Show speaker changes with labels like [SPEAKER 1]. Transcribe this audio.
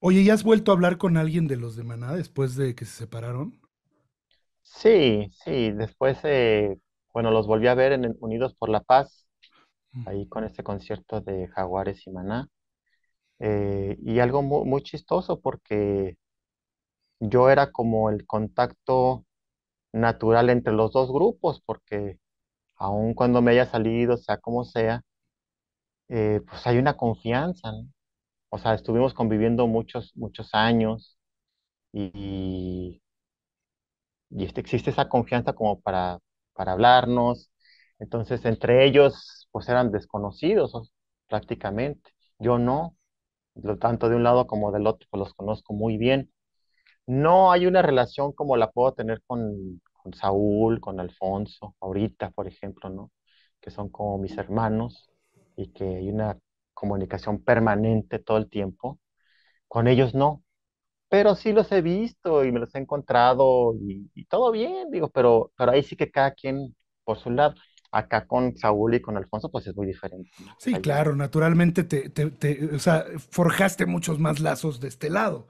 [SPEAKER 1] Oye, ¿y has vuelto a hablar con alguien de los de Maná después de que se separaron? Sí, sí, después, eh, bueno, los volví a ver en Unidos por la Paz, ahí con este concierto de Jaguares y Maná. Eh, y algo muy, chistoso porque yo era como el contacto natural entre los dos grupos, porque aun cuando me haya salido, sea como sea, eh, pues hay una confianza, ¿no? o sea, estuvimos conviviendo muchos, muchos años y, y este, existe esa confianza como para, para hablarnos. Entonces, entre ellos, pues eran desconocidos prácticamente. Yo no, lo tanto de un lado como del otro, pues los conozco muy bien. No hay una relación como la puedo tener con, con Saúl, con Alfonso, ahorita, por ejemplo, ¿no? Que son como mis hermanos y que hay una comunicación permanente todo el tiempo. Con ellos no, pero sí los he visto y me los he encontrado y, todo bien, digo, pero, pero ahí sí que cada quien por su lado acá con Saúl y con Alfonso, pues es muy diferente. Sí, claro, naturalmente te, te, te forjaste muchos más lazos de este lado.